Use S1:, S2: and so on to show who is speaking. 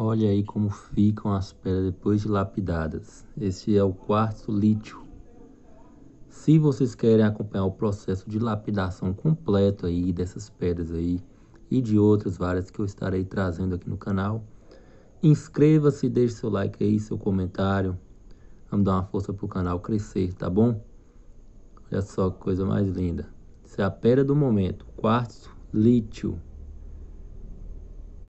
S1: Olha aí como ficam as pedras depois de lapidadas. Este é o quarto lítio. Se vocês querem acompanhar o processo de lapidação completo aí dessas pedras aí e de outras várias que eu estarei trazendo aqui no canal, inscreva-se, deixe seu like aí, seu comentário. Vamos dar uma força pro canal crescer, tá bom? Olha só que coisa mais linda. Essa é a pedra do momento, quartzo lítio.